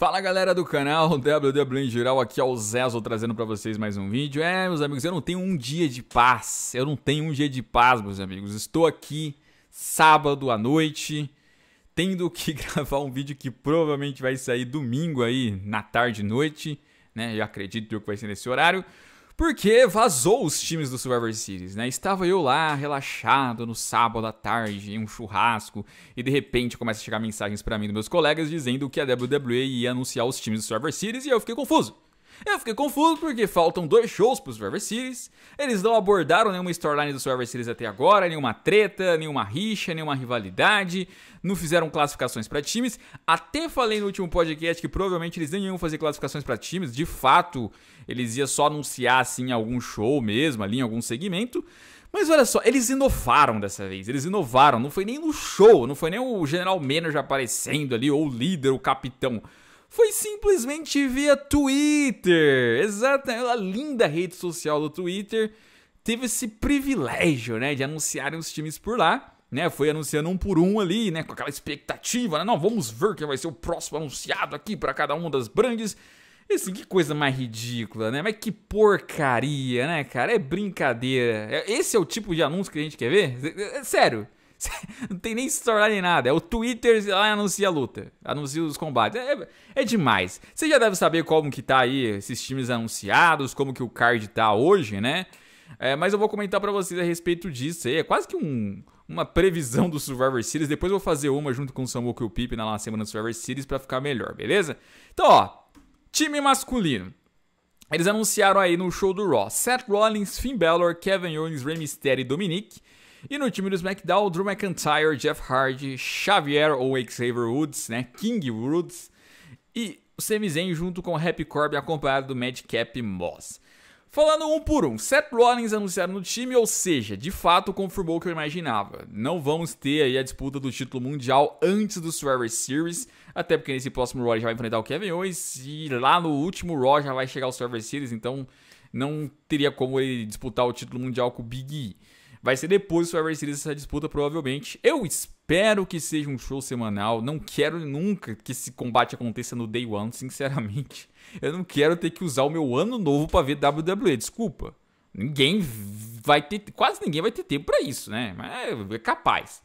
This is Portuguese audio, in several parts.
Fala galera do canal WW em geral, aqui é o Zezo trazendo para vocês mais um vídeo. É, meus amigos, eu não tenho um dia de paz. Eu não tenho um dia de paz, meus amigos. Estou aqui sábado à noite, tendo que gravar um vídeo que provavelmente vai sair domingo aí, na tarde e noite, né? Eu acredito que vai ser nesse horário. Porque vazou os times do Survivor Series, né? Estava eu lá, relaxado, no sábado à tarde, em um churrasco, e de repente começa a chegar mensagens para mim dos meus colegas dizendo que a WWE ia anunciar os times do Survivor Series e eu fiquei confuso. Eu fiquei confuso porque faltam dois shows pro Survivor Series. Eles não abordaram nenhuma storyline do Survivor Series até agora, nenhuma treta, nenhuma rixa, nenhuma rivalidade, não fizeram classificações para times. Até falei no último podcast que provavelmente eles nem iam fazer classificações para times, de fato, eles iam só anunciar assim em algum show mesmo, ali em algum segmento. Mas olha só, eles inovaram dessa vez, eles inovaram, não foi nem no show, não foi nem o general manager aparecendo ali, ou o líder, o capitão foi simplesmente via Twitter. Exatamente, a linda rede social do Twitter teve esse privilégio, né, de anunciarem os times por lá. Né, foi anunciando um por um ali, né, com aquela expectativa, né, não, vamos ver quem vai ser o próximo anunciado aqui para cada uma das brandes. assim, que coisa mais ridícula, né? Mas que porcaria, né, cara? É brincadeira. É, esse é o tipo de anúncio que a gente quer ver? É, é, sério não tem nem storyline nem nada. É o Twitter lá ah, anuncia a luta, anuncia os combates. É, é demais. Você já deve saber como que tá aí esses times anunciados, como que o card tá hoje, né? É, mas eu vou comentar para vocês a respeito disso aí. É quase que um, uma previsão do Survivor Series. Depois eu vou fazer uma junto com o Samuco e o Pipe na semana do Survivor Series para ficar melhor, beleza? Então, ó, time masculino. Eles anunciaram aí no show do Raw: Seth Rollins, Finn Balor, Kevin Owens, Rey Mysterio e Dominique. E no time do SmackDown, Drew McIntyre, Jeff Hardy, Xavier ou Xavier Woods, né? King Woods. E o Sami Zayn junto com o Happy Corbin acompanhado do Madcap Moss. Falando um por um, Seth Rollins anunciaram no time, ou seja, de fato confirmou o que eu imaginava. Não vamos ter aí a disputa do título mundial antes do Survivor Series, até porque nesse próximo Raw já vai enfrentar o Kevin Owens e lá no último Raw já vai chegar o Survivor Series, então não teria como ele disputar o título mundial com o Big E. Vai ser depois do Survivor Series essa disputa, provavelmente. Eu espero que seja um show semanal. Não quero nunca que esse combate aconteça no Day One, sinceramente. Eu não quero ter que usar o meu ano novo para ver WWE, desculpa. Ninguém vai ter. Quase ninguém vai ter tempo para isso, né? Mas é capaz.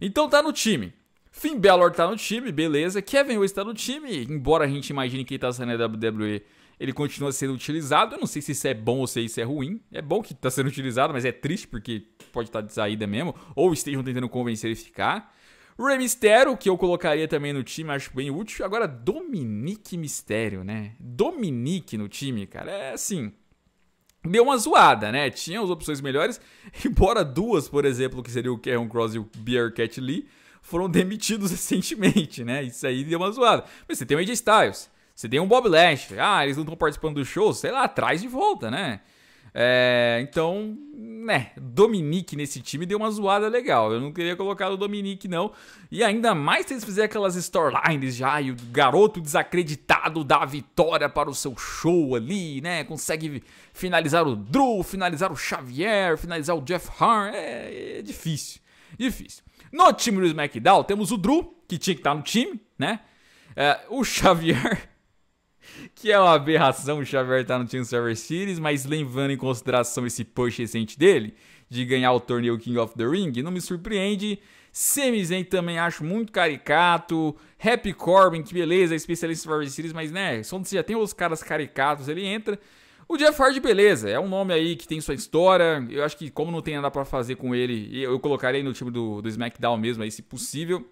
Então tá no time. Finn Balor tá no time, beleza. Kevin Owens tá no time, embora a gente imagine que ele tá saindo da WWE ele continua sendo utilizado. Eu não sei se isso é bom ou se isso é ruim. É bom que está sendo utilizado, mas é triste porque pode estar tá de saída mesmo. Ou estejam tentando convencer ele a ficar. Rey Mysterio, que eu colocaria também no time, acho bem útil. Agora, Dominique Mistério, né? Dominique no time, cara, é assim. Deu uma zoada, né? Tinha as opções melhores, embora duas, por exemplo, que seria o Karen Cross e o Bearcat Lee, foram demitidos recentemente, né? Isso aí deu uma zoada. Mas você tem o AJ Styles, você tem um Bob Lash, ah, eles não estão participando do show, sei lá, traz de volta, né? É, então, né, Dominique nesse time deu uma zoada legal. Eu não queria colocar o Dominique, não. E ainda mais se eles fizerem aquelas storylines já, e o garoto desacreditado dá a vitória para o seu show ali, né? Consegue finalizar o Drew, finalizar o Xavier, finalizar o Jeff Hart. É, é difícil, difícil. No time do SmackDown temos o Drew, que tinha que estar tá no time, né? É, o Xavier que é uma aberração o Xavier estar tá no do Server Series, mas levando em consideração esse push recente dele de ganhar o torneio King of the Ring, não me surpreende. Semizen também acho muito caricato. Happy Corbin, que beleza, é especialista em Survivor Series, mas né, onde você já tem os caras caricatos, ele entra. O Jeff Hardy, beleza, é um nome aí que tem sua história. Eu acho que, como não tem nada para fazer com ele, eu colocarei no time do, do SmackDown mesmo aí, se possível.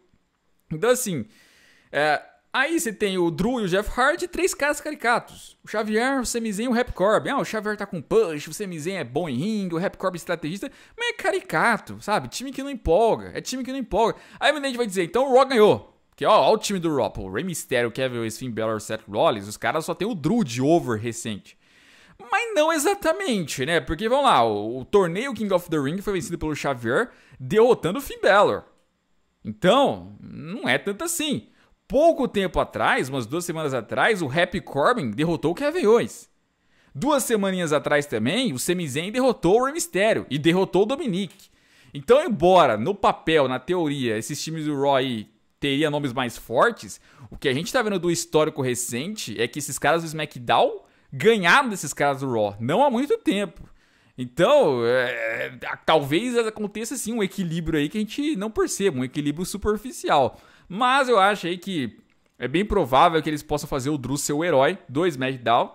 Então, assim, é, Aí você tem o Drew e o Jeff Hardy, três caras caricatos. O Xavier, o Semizen e o Rap Corb. Ah, o Xavier tá com punch, o Semizen é bom em ringue, o Rap Corb é estrategista, mas é caricato, sabe? Time que não empolga, é time que não empolga. Aí o gente vai dizer, então o Raw ganhou. Que ó, ó o time do Raw, pô, Rey Mysterio, Kevin Owens, Finn Balor, Seth Rollins, os caras só tem o Drew de over recente. Mas não exatamente, né? Porque, vamos lá, o, o torneio King of the Ring foi vencido pelo Xavier, derrotando o Finn Balor. Então, não é tanto assim pouco tempo atrás, umas duas semanas atrás, o Happy Corbin derrotou o Kevin Owens. Duas semaninhas atrás também, o Semizen derrotou o Rey Mysterio e derrotou o Dominique. Então, embora no papel, na teoria, esses times do Raw aí teriam nomes mais fortes, o que a gente tá vendo do histórico recente é que esses caras do SmackDown ganharam desses caras do Raw, não há muito tempo. Então, é, é talvez aconteça sim um equilíbrio aí que a gente não perceba, um equilíbrio superficial. Mas eu acho aí que é bem provável que eles possam fazer o Drew ser o herói do SmackDown.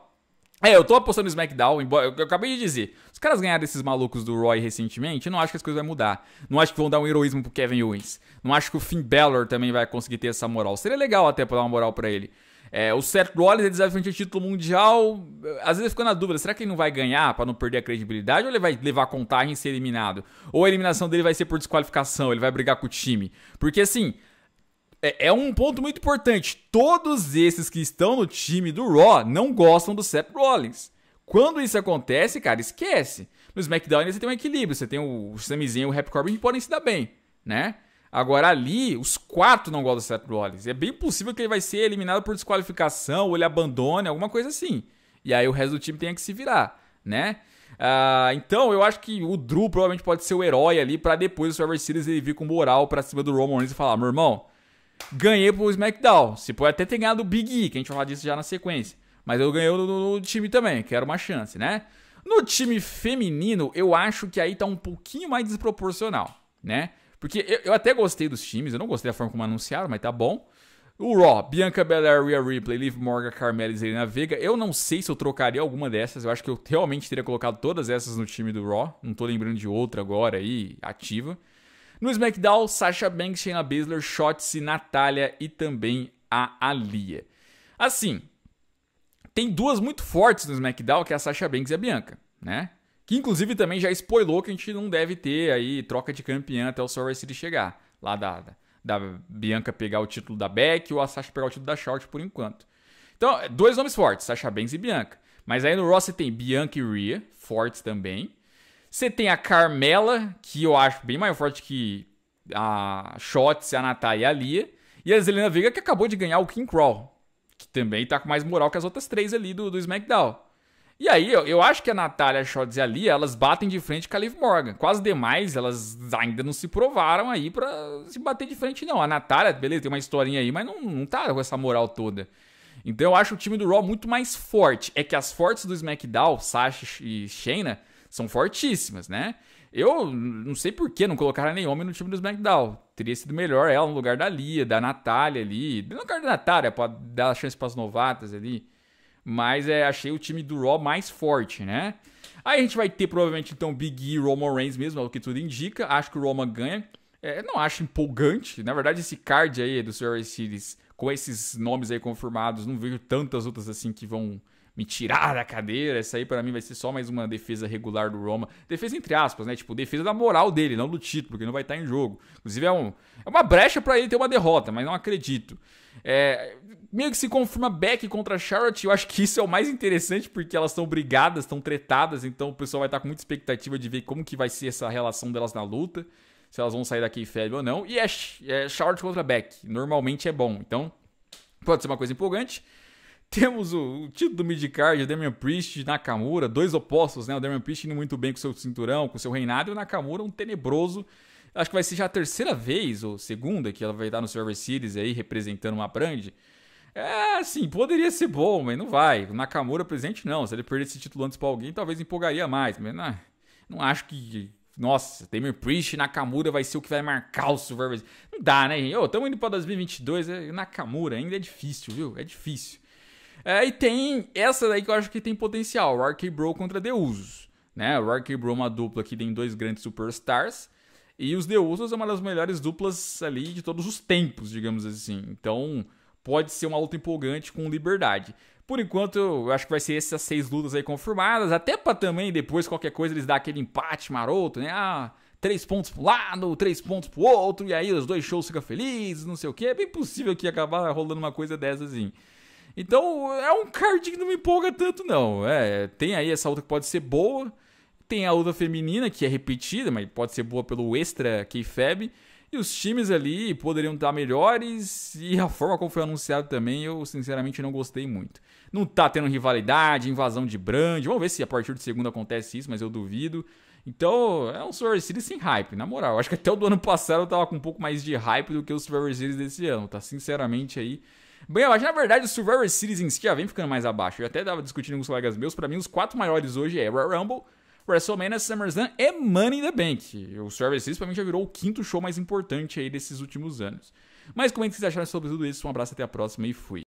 É, eu tô apostando no SmackDown, embora. Eu, eu acabei de dizer. Os caras ganharam esses malucos do Roy recentemente, eu não acho que as coisas vão mudar. Não acho que vão dar um heroísmo pro Kevin Owens. Não acho que o Finn Balor também vai conseguir ter essa moral. Seria legal até pra dar uma moral para ele. É, o Seth Rollins ele desafia o título mundial. Às vezes fica na dúvida: será que ele não vai ganhar para não perder a credibilidade? Ou ele vai levar contagem e ser eliminado? Ou a eliminação dele vai ser por desqualificação? Ele vai brigar com o time? Porque assim. É, é um ponto muito importante. Todos esses que estão no time do Raw não gostam do Seth Rollins. Quando isso acontece, cara, esquece. No SmackDown você tem um equilíbrio. Você tem o Samizinho e o Rap Corbin que podem se dar bem, né? Agora ali, os quatro não gostam do Seth Rollins. É bem possível que ele vai ser eliminado por desqualificação, ou ele abandone, alguma coisa assim. E aí o resto do time tem que se virar, né? Uh, então eu acho que o Drew provavelmente pode ser o herói ali para depois do Survivor Series ele vir com moral para cima do Roman Reigns e falar: ah, "Meu irmão, ganhei pro SmackDown. Se pode até ter ganhado o Big E, que a gente vai falar disso já na sequência. Mas eu ganhei no, no, no time também, quero uma chance, né? No time feminino, eu acho que aí tá um pouquinho mais desproporcional, né? Porque eu, eu, até gostei dos times, eu não gostei da forma como anunciaram, mas tá bom. O Raw, Bianca Belair, Rhea Ripley, Liv Morgan, Carmela e Zelina Vega. Eu não sei se eu trocaria alguma dessas. Eu acho que eu realmente teria colocado todas essas no time do Raw. Não tô lembrando de outra agora aí, ativa. No SmackDown, Sasha Banks, Shayna Baszler, Shotzi, Natália e também a Alia. Assim, tem duas muito fortes no SmackDown, que é a Sasha Banks e a Bianca, né? Que inclusive também já spoilou que a gente não deve ter aí troca de campeã até o Survivor Series chegar. Lá da, da Bianca pegar o título da Beck ou a Sasha pegar o título da Charlotte por enquanto. Então, é, dois nomes fortes, Sasha Banks e Bianca. Mas aí no Raw você tem Bianca e Rhea, fortes também. Você tem a Carmela, que eu acho bem mais forte que a Shots, a Natália e a Lia. E a Zelena Vega, que acabou de ganhar o King Crawl, que também tá com mais moral que as outras três ali do, do SmackDown. E aí, eu, eu acho que a Natália Schultz e a Lia, elas batem de frente com a Liv Morgan. Com as demais, elas ainda não se provaram aí para se bater de frente, não. A Natália, beleza, tem uma historinha aí, mas não, não tá com essa moral toda. Então eu acho o time do Raw muito mais forte. É que as fortes do SmackDown, Sasha e Shayna, são fortíssimas, né? Eu não sei por que não colocaram nenhum homem no time do SmackDown. Teria sido melhor ela no lugar da Lia, da Natália ali. No lugar da Natália, pra dar chance pras novatas ali. Mas é, achei o time do Raw mais forte, né? Aí a gente vai ter provavelmente então Big E Roman Reigns mesmo, é o que tudo indica. Acho que o Roman ganha. É, não acho empolgante. Na verdade, esse card aí do Survivor Series, com esses nomes aí confirmados, não vejo tantas outras assim que vão me tirar da cadeira. Essa aí para mim vai ser só mais uma defesa regular do Roma. Defesa entre aspas, né? Tipo, defesa da moral dele, não do título, porque não vai estar em jogo. Inclusive é, um, é uma brecha para ele ter uma derrota, mas não acredito. É, meio que se confirma Beck contra Charlotte. Eu acho que isso é o mais interessante, porque elas estão brigadas, estão tretadas, então o pessoal vai estar com muita expectativa de ver como que vai ser essa relação delas na luta. Se elas vão sair daqui febre ou não. E é, é Charlotte contra Beck. Normalmente é bom. Então, pode ser uma coisa empolgante. Temos o, o título do midcard, o Damian Priest, Nakamura, dois opostos, né? O Damian Priest indo muito bem com seu cinturão, com seu reinado, e o Nakamura um tenebroso. Acho que vai ser já a terceira vez, ou segunda, que ela vai estar no Server Series aí, representando uma brand. É, assim, poderia ser bom, mas não vai. O Nakamura presente não. Se ele perder esse título antes pra alguém, talvez empolgaria mais. Mas não, não acho que... Nossa, Damian Priest Nakamura vai ser o que vai marcar o Survivor Series. Não dá, né, gente? Ô, tamo indo pra 2022, é, Nakamura ainda é difícil, viu? É difícil. É, e tem essa daí que eu acho que tem potencial, o RK-Bro contra Deusos. Né? O RK-Bro é uma dupla que tem dois grandes superstars, e os Deusos é uma das melhores duplas ali de todos os tempos, digamos assim. Então, pode ser uma luta empolgante com liberdade. Por enquanto, eu acho que vai ser essas seis lutas aí confirmadas, até para também depois qualquer coisa eles dar aquele empate maroto, né? Ah, três pontos pro lado, três pontos pro outro, e aí os dois shows ficam felizes, não sei o que. É bem possível que acabar rolando uma coisa dessas assim. Então, é um card que não me empolga tanto, não. É, tem aí essa outra que pode ser boa. Tem a outra feminina, que é repetida, mas pode ser boa pelo extra KFAB. E os times ali poderiam estar melhores. E a forma como foi anunciado também, eu sinceramente não gostei muito. Não tá tendo rivalidade, invasão de brand. Vamos ver se a partir de segunda acontece isso, mas eu duvido. Então, é um Survivor Series sem hype, na moral. acho que até o do ano passado eu tava com um pouco mais de hype do que o Survivor Series desse ano, tá? Sinceramente aí. Bem eu que Na verdade, o Survivor Series já vem ficando mais abaixo. Eu até tava discutindo com os colegas meus. Para mim, os quatro maiores hoje é Royal Rumble, WrestleMania, SummerSlam e Money in the Bank. O Survivor Series, pra mim, já virou o quinto show mais importante aí desses últimos anos. Mas comente o é que vocês acharam sobre tudo isso. Um abraço, até a próxima e fui.